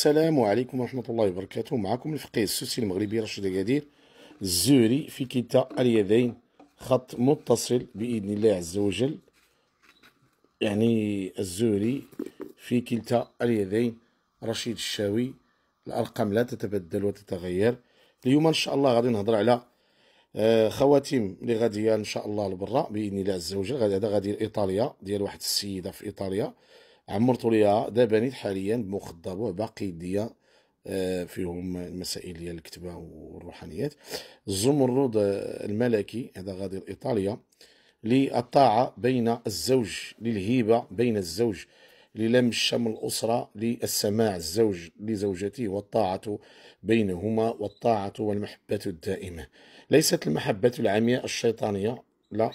السلام عليكم ورحمة الله وبركاته معكم الفقيه السوسي المغربي رشيد أكادير الزهري في كلتا اليدين خط متصل بإذن الله عز وجل يعني الزهري في كلتا اليدين رشيد الشاوي الأرقام لا تتبدل وتتغير اليوم إن شاء الله غادي نهضر على آه، خواتيم اللي غادي إن شاء الله لبرا بإذن الله عز وجل هذا غادي ايطاليا ديال واحد السيدة في إيطاليا عمرتو ليها دابا نيت حاليا بمخضبه وباقي يديا آه، فيهم المسائل ديال الكتبه والروحانيات الزمرد الملكي هذا غادي لايطاليا للطاعه بين الزوج للهيبه بين الزوج للم الشم الأسرة للسماع الزوج لزوجته والطاعة بينهما والطاعة والمحبة الدائمة ليست المحبة العمياء الشيطانية لا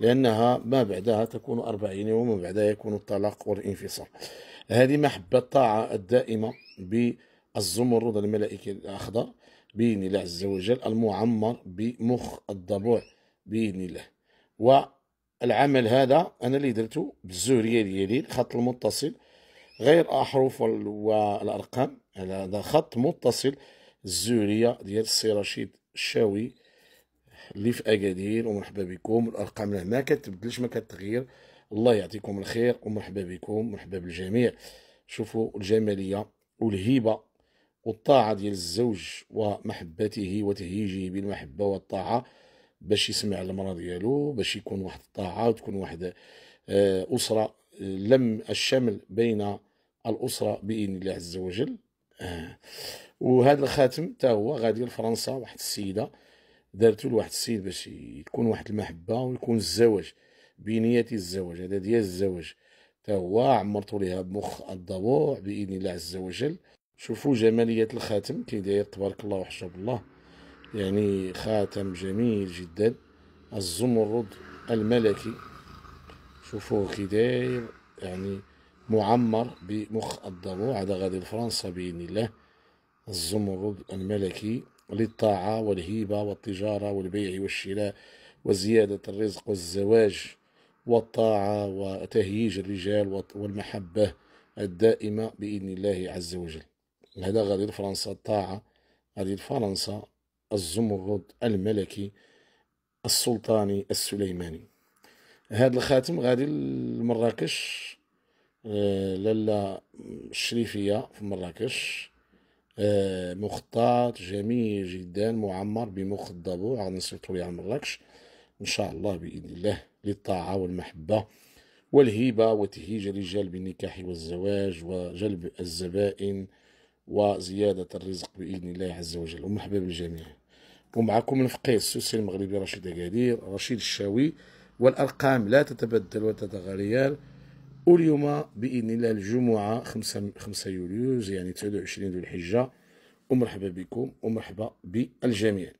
لأنها ما بعدها تكون أربعين يوما بعدها يكون الطلاق والانفصال هذه محبة الطاعة الدائمة بالزمرد الملائكة الأخضر بإذن الله عز وجل المعمر بمخ الضبوع بإذن الله والعمل هذا أنا اللي درته بالزهريه ديالي الخط المتصل غير أحرف والأرقام هذا خط متصل الزهريه ديال السي رشيد الشاوي اللي في اكادير ومرحبا بكم الارقام ما كتبدلش ما كتغير الله يعطيكم الخير ومرحبا بكم مرحبا بالجميع شوفوا الجماليه والهيبه والطاعه ديال الزوج ومحبته وتهييجه بالمحبه والطاعه باش يسمع المرأة ديالو باش يكون واحد الطاعه وتكون واحد آه، اسره آه، لم الشمل بين الاسره باذن الله عز وجل آه. وهذا الخاتم تا هو غادي لفرنسا واحد السيده دارتو لواحد السيد باش تكون واحد المحبه ويكون الزواج بنيه الزواج هذا ديال الزواج حتى هو عمرتو ليها بمخ الضبوع باذن الله عز وجل شوفوا جماليه الخاتم كي داير تبارك الله وحسب الله يعني خاتم جميل جدا الزمرد الملكي شوفوه كي داير يعني معمر بمخ الضبوع هذا غادي لفرنسا باذن الله الزمرد الملكي للطاعة والهيبة والتجارة والبيع والشراء وزيادة الرزق والزواج والطاعة وتهييج الرجال والمحبة الدائمة بإذن الله عز وجل هذا غادي لفرنسا الطاعة غادي لفرنسا الزمرد الملكي السلطاني السليماني هذا الخاتم غادي لمراكش آه، لالا الشريفية في مراكش آه، مخطط جميل جدا معمر بمخ الضبوع غنصيفطو ليها مراكش ان شاء الله باذن الله للطاعه والمحبه والهبه وتهيج الرجال بالنكاح والزواج وجلب الزبائن وزياده الرزق باذن الله عز وجل ومرحبا بالجميع ومعكم الفقيه السوسي المغربي رشيد اكادير رشيد الشاوي والارقام لا تتبدل وتتغير واليوم باذن الله الجمعه 5 5 يوليوز يعني 29 ذو الحجه ومرحبا بكم ومرحبا بالجميع